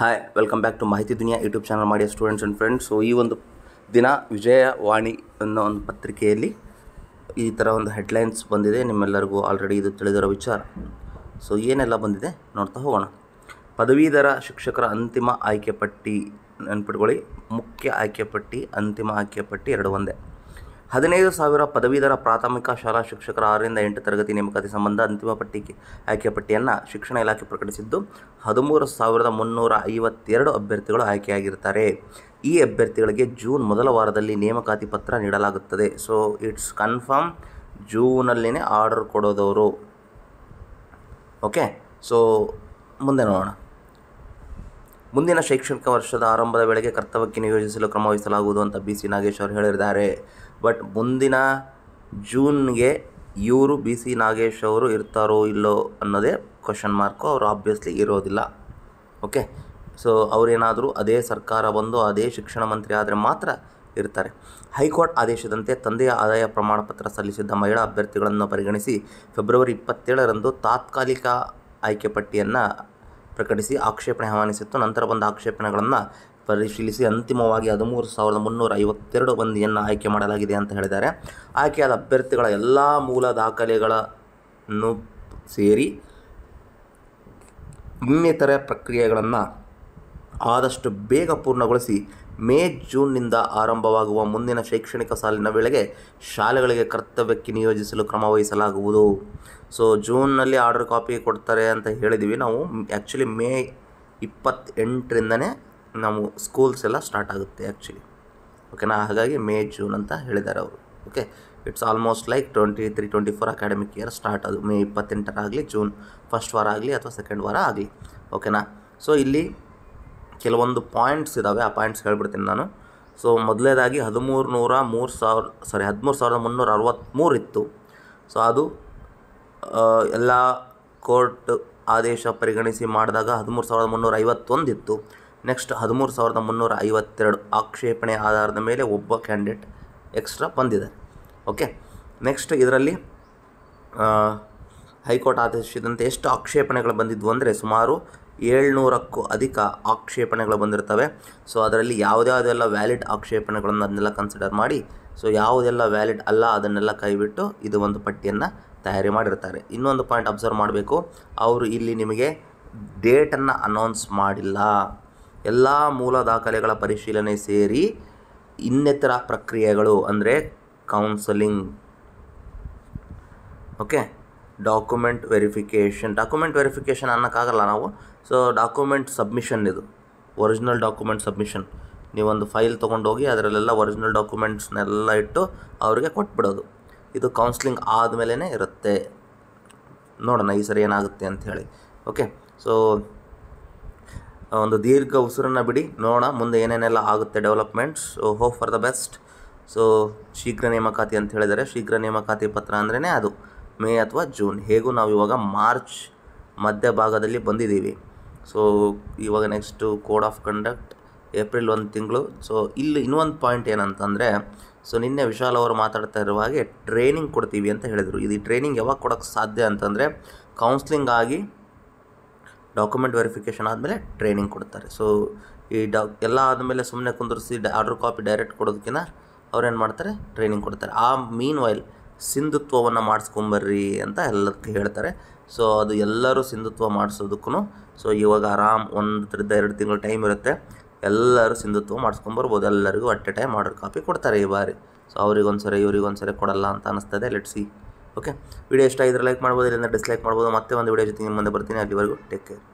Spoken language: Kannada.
hi welcome back to Mahiti Duniya YouTube channel ಮಾಡಿ ಸ್ಟೂಡೆಂಟ್ಸ್ ಆ್ಯಂಡ್ ಫ್ರೆಂಡ್ಸ್ ಸೊ ಈ ಒಂದು ದಿನ ವಿಜಯವಾಣಿ ಅನ್ನೋ ಒಂದು ಪತ್ರಿಕೆಯಲ್ಲಿ ಈ ಥರ ಒಂದು ಹೆಡ್ಲೈನ್ಸ್ ಬಂದಿದೆ ನಿಮ್ಮೆಲ್ಲರಿಗೂ ಆಲ್ರೆಡಿ ಇದು ತಿಳಿದಿರೋ ವಿಚಾರ ಸೊ ಏನೆಲ್ಲ ಬಂದಿದೆ ನೋಡ್ತಾ ಹೋಗೋಣ ಪದವೀಧರ ಶಿಕ್ಷಕರ ಅಂತಿಮ ಆಯ್ಕೆ ಪಟ್ಟಿ ನೆನ್ಪಿಟ್ಕೊಳ್ಳಿ ಮುಖ್ಯ ಆಯ್ಕೆ ಪಟ್ಟಿ ಅಂತಿಮ ಆಯ್ಕೆ ಪಟ್ಟಿ ಎರಡು ಒಂದೇ ಹದಿನೈದು ಸಾವಿರ ಪದವೀಧರ ಪ್ರಾಥಮಿಕ ಶಾಲಾ ಶಿಕ್ಷಕರ ಆರರಿಂದ ಎಂಟು ತರಗತಿ ನೇಮಕಾತಿ ಸಂಬಂಧ ಅಂತಿಮ ಪಟ್ಟಿ ಆಯ್ಕೆ ಪಟ್ಟಿಯನ್ನು ಶಿಕ್ಷಣ ಇಲಾಖೆ ಪ್ರಕಟಿಸಿದ್ದು ಹದಿಮೂರು ಸಾವಿರದ ಮುನ್ನೂರ ಐವತ್ತೆರಡು ಅಭ್ಯರ್ಥಿಗಳು ಆಯ್ಕೆಯಾಗಿರ್ತಾರೆ ಈ ಅಭ್ಯರ್ಥಿಗಳಿಗೆ ಜೂನ್ ಮೊದಲ ವಾರದಲ್ಲಿ ನೇಮಕಾತಿ ಪತ್ರ ನೀಡಲಾಗುತ್ತದೆ ಸೊ ಇಟ್ಸ್ ಕನ್ಫರ್ಮ್ ಜೂನಲ್ಲಿನೇ ಆರ್ಡರ್ ಕೊಡೋದವರು ಓಕೆ ಸೊ ಮುಂದೆ ನೋಡೋಣ ಮುಂದಿನ ಶೈಕ್ಷಣಿಕ ವರ್ಷದ ಆರಂಭದ ವೇಳೆಗೆ ಕರ್ತವ್ಯಕ್ಕೆ ನಿಯೋಜಿಸಲು ಕ್ರಮ ವಹಿಸಲಾಗುವುದು ಅಂತ ಬಿ ಸಿ ನಾಗೇಶ್ ಅವರು ಹೇಳಿದ್ದಾರೆ ಬಟ್ ಮುಂದಿನ ಜೂನ್ಗೆ ಇವರು ಬಿ ಸಿ ನಾಗೇಶ್ ಅವರು ಇರ್ತಾರೋ ಇಲ್ಲೋ ಅನ್ನೋದೇ ಕ್ವಶನ್ ಮಾರ್ಕು ಅವರು ಆಬ್ವಿಯಸ್ಲಿ ಇರೋದಿಲ್ಲ ಓಕೆ ಸೊ ಅವರೇನಾದರೂ ಅದೇ ಸರ್ಕಾರ ಬಂದು ಅದೇ ಶಿಕ್ಷಣ ಮಂತ್ರಿ ಆದರೆ ಮಾತ್ರ ಇರ್ತಾರೆ ಹೈಕೋರ್ಟ್ ಆದೇಶದಂತೆ ತಂದೆಯ ಆದಾಯ ಪ್ರಮಾಣಪತ್ರ ಸಲ್ಲಿಸಿದ್ದ ಮಹಿಳಾ ಅಭ್ಯರ್ಥಿಗಳನ್ನು ಪರಿಗಣಿಸಿ ಫೆಬ್ರವರಿ ಇಪ್ಪತ್ತೇಳರಂದು ತಾತ್ಕಾಲಿಕ ಆಯ್ಕೆ ಪಟ್ಟಿಯನ್ನು ಪ್ರಕಟಿಸಿ ಆಕ್ಷೇಪಣೆ ಆಹ್ವಾನಿಸಿತ್ತು ನಂತರ ಬಂದ ಆಕ್ಷೇಪಣೆಗಳನ್ನು ಪರಿಶೀಲಿಸಿ ಅಂತಿಮವಾಗಿ ಹದಿಮೂರು ಸಾವಿರದ ಮುನ್ನೂರ ಐವತ್ತೆರಡು ಮಂದಿಯನ್ನು ಆಯ್ಕೆ ಮಾಡಲಾಗಿದೆ ಅಂತ ಹೇಳಿದ್ದಾರೆ ಆಯ್ಕೆಯಾದ ಅಭ್ಯರ್ಥಿಗಳ ಎಲ್ಲ ಮೂಲ ದಾಖಲೆಗಳನ್ನು ಸೇರಿ ಇನ್ನಿತರ ಪ್ರಕ್ರಿಯೆಗಳನ್ನು ಆದಷ್ಟು ಬೇಗ ಪೂರ್ಣಗೊಳಿಸಿ ಮೇ ಜೂನ್ನಿಂದ ಆರಂಭವಾಗುವ ಮುಂದಿನ ಶೈಕ್ಷಣಿಕ ಸಾಲಿನ ವೇಳೆಗೆ ಶಾಲೆಗಳಿಗೆ ಕರ್ತವ್ಯಕ್ಕೆ ನಿಯೋಜಿಸಲು ಕ್ರಮ ವಹಿಸಲಾಗುವುದು ಸೊ ಜೂನ್ನಲ್ಲಿ ಆರ್ಡರ್ ಕಾಪಿ ಕೊಡ್ತಾರೆ ಅಂತ ಹೇಳಿದ್ವಿ ನಾವು ಆ್ಯಕ್ಚುಲಿ ಮೇ ಇಪ್ಪತ್ತೆಂಟರಿಂದನೇ ನಾವು ಸ್ಕೂಲ್ಸ್ ಎಲ್ಲ ಸ್ಟಾರ್ಟ್ ಆಗುತ್ತೆ ಆ್ಯಕ್ಚುಲಿ ಓಕೆನಾ ಹಾಗಾಗಿ ಮೇ ಜೂನ್ ಅಂತ ಹೇಳಿದ್ದಾರೆ ಅವರು okay it's almost like twenty three twenty four academic year start ಅದು ಮೇ ಇಪ್ಪತ್ತೆಂಟರಾಗಲಿ ಜೂನ್ ಫಸ್ಟ್ ವಾರ ಆಗಲಿ ಅಥವಾ ಸೆಕೆಂಡ್ ವಾರ ಆಗಲಿ ಓಕೆನಾ ಸೊ ಇಲ್ಲಿ ಕೆಲವೊಂದು ಪಾಯಿಂಟ್ಸ್ ಇದ್ದಾವೆ ಆ ಪಾಯಿಂಟ್ಸ್ ಹೇಳ್ಬಿಡ್ತೀನಿ ನಾನು ಸೊ ಮೊದಲೇದಾಗಿ ಹದಿಮೂರು ನೂರ ಮೂರು ಸಾವಿರ ಸಾರಿ ಹದಿಮೂರು ಸಾವಿರದ ಮುನ್ನೂರ ಅರವತ್ತ್ಮೂರು ಇತ್ತು ಸೊ ಅದು ಎಲ್ಲ ಕೋರ್ಟ್ ಆದೇಶ ಪರಿಗಣಿಸಿ ಮಾಡಿದಾಗ ಹದಿಮೂರು ಸಾವಿರದ ಮುನ್ನೂರ ಐವತ್ತೊಂದು ಇತ್ತು ನೆಕ್ಸ್ಟ್ ಹದಿಮೂರು ಸಾವಿರದ ಮುನ್ನೂರ ಐವತ್ತೆರಡು ಆಕ್ಷೇಪಣೆ ಆಧಾರದ ಮೇಲೆ ಒಬ್ಬ ಕ್ಯಾಂಡಿಡೇಟ್ ಎಕ್ಸ್ಟ್ರಾ ಬಂದಿದೆ ಓಕೆ ನೆಕ್ಸ್ಟ್ ಇದರಲ್ಲಿ ಹೈಕೋರ್ಟ್ ಆದೇಶಿಸಿದಂತೆ ಎಷ್ಟು ಆಕ್ಷೇಪಣೆಗಳು ಬಂದಿದ್ವು ಅಂದರೆ ಸುಮಾರು ಏಳ್ನೂರಕ್ಕೂ ಅಧಿಕ ಆಕ್ಷೇಪಣೆಗಳು ಬಂದಿರ್ತವೆ ಸೊ ಅದರಲ್ಲಿ ಯಾವುದ್ಯಾವುದೆಲ್ಲ ವ್ಯಾಲಿಡ್ ಆಕ್ಷೇಪಣೆಗಳನ್ನು ಅದನ್ನೆಲ್ಲ ಕನ್ಸಿಡರ್ ಮಾಡಿ ಸೊ ಯಾವುದೆಲ್ಲ ವ್ಯಾಲಿಡ್ ಅಲ್ಲ ಅದನ್ನೆಲ್ಲ ಕೈಬಿಟ್ಟು ಇದು ಒಂದು ಪಟ್ಟಿಯನ್ನು ತಯಾರಿ ಮಾಡಿರ್ತಾರೆ ಇನ್ನೊಂದು ಪಾಯಿಂಟ್ ಅಬ್ಸರ್ವ್ ಮಾಡಬೇಕು ಅವರು ಇಲ್ಲಿ ನಿಮಗೆ ಡೇಟನ್ನು ಅನೌನ್ಸ್ ಮಾಡಿಲ್ಲ ಎಲ್ಲ ಮೂಲ ದಾಖಲೆಗಳ ಪರಿಶೀಲನೆ ಸೇರಿ ಇನ್ನಿತರ ಪ್ರಕ್ರಿಯೆಗಳು ಅಂದರೆ counselling okay document verification document verification ಅನ್ನೋಕ್ಕಾಗಲ್ಲ ನಾವು ಸೊ ಡಾಕ್ಯುಮೆಂಟ್ ಸಬ್ಮಿಷನ್ ಇದು ಒರಿಜಿನಲ್ ಡಾಕ್ಯುಮೆಂಟ್ ಸಬ್ಮಿಷನ್ ನೀವೊಂದು ಫೈಲ್ ತೊಗೊಂಡೋಗಿ ಅದರಲ್ಲೆಲ್ಲ ಒರಿಜಿನಲ್ ಡಾಕ್ಯುಮೆಂಟ್ಸ್ನೆಲ್ಲ ಇಟ್ಟು ಅವರಿಗೆ ಕೊಟ್ಬಿಡೋದು ಇದು ಕೌನ್ಸ್ಲಿಂಗ್ ಆದಮೇಲೆ ಇರುತ್ತೆ ನೋಡೋಣ ಈ ಸರಿ ಏನಾಗುತ್ತೆ ಅಂಥೇಳಿ ಓಕೆ ಸೊ ಒಂದು ದೀರ್ಘ ಉಸಿರನ್ನು ಬಿಡಿ ನೋಡೋಣ ಮುಂದೆ ಏನೇನೆಲ್ಲ ಆಗುತ್ತೆ developments so hope for the best so ಶೀಘ್ರ ನೇಮಕಾತಿ ಅಂತ ಹೇಳಿದರೆ ಶೀಘ್ರ ನೇಮಕಾತಿ ಪತ್ರ ಅಂದ್ರೇ ಅದು ಮೇ ಅಥವಾ ಜೂನ್ ಹೇಗೂ ನಾವು ಇವಾಗ ಮಾರ್ಚ್ ಮಧ್ಯ ಭಾಗದಲ್ಲಿ ಬಂದಿದ್ದೀವಿ ಸೊ ಇವಾಗ next code of conduct April ಒಂದು ತಿಂಗಳು ಸೊ ಇಲ್ಲಿ ಇನ್ನೊಂದು ಪಾಯಿಂಟ್ ಏನಂತಂದರೆ ಸೊ ನಿನ್ನೆ ವಿಶಾಲ್ ಅವರು ಮಾತಾಡ್ತಾ ಇರುವ ಹಾಗೆ ಟ್ರೈನಿಂಗ್ ಕೊಡ್ತೀವಿ ಅಂತ ಹೇಳಿದರು ಇದು ಟ್ರೈನಿಂಗ್ ಯಾವಾಗ ಕೊಡೋಕ್ಕೆ ಸಾಧ್ಯ ಅಂತಂದರೆ ಕೌನ್ಸ್ಲಿಂಗ್ ಆಗಿ ಡಾಕ್ಯುಮೆಂಟ್ ವೆರಿಫಿಕೇಷನ್ ಆದಮೇಲೆ ಟ್ರೈನಿಂಗ್ ಕೊಡ್ತಾರೆ ಸೊ ಈ ಡಾ ಎಲ್ಲ ಆದಮೇಲೆ ಸುಮ್ಮನೆ ಕುಂದರಿಸಿ ಆರ್ಡ್ರ್ ಕಾಪಿ ಡೈರೆಕ್ಟ್ ಕೊಡೋದಕ್ಕಿಂತ ಅವ್ರೇನು ಮಾಡ್ತಾರೆ ಟ್ರೈನಿಂಗ್ ಕೊಡ್ತಾರೆ ಆ ಮೀನ್ ವೈಲ್ ಸಿಂಧುತ್ವವನ್ನು ಮಾಡಿಸ್ಕೊಂಬರ್ರಿ ಅಂತ ಎಲ್ಲದಕ್ಕೆ ಹೇಳ್ತಾರೆ ಸೊ ಅದು ಎಲ್ಲರೂ ಸಿಂಧುತ್ವ ಮಾಡಿಸೋದಕ್ಕೂ ಸೊ ಇವಾಗ ಆರಾಮ್ ಒಂದರಿಂದ ಎರಡು ತಿಂಗಳು ಟೈಮ್ ಇರುತ್ತೆ ಎಲ್ಲರೂ ಸಿಂಧುತ್ವ ಮಾಡಿಸ್ಕೊಂಬರ್ಬೋದು ಎಲ್ಲರಿಗೂ at a time order copy ಕೊಡ್ತಾರೆ ಈ ಬಾರಿ ಸೊ ಇವ್ರಿಗೊಂದು ಸರಿ ಕೊಡಲ್ಲ ಅಂತ ಅನ್ನಿಸ್ತದೆ ಲೆಟ್ಸಿ ಓಕೆ ವಿಡಿಯೋ ಇಷ್ಟ ಇದ್ರೆ ಲೈಕ್ ಮಾಡ್ಬೋದು ಇಲ್ಲಿಂದ ಡಿಸ್ಲೈಕ್ ಮಾಡ್ಬೋದು ಮತ್ತೆ ಒಂದು ವಿಡಿಯೋ ಜೊತೆ ನಿಮ್ಮ ಮುಂದೆ ಬರ್ತೀನಿ ಅಲ್ಲಿವರೆಗೂ ಟೇಕ್ ಕೇರ್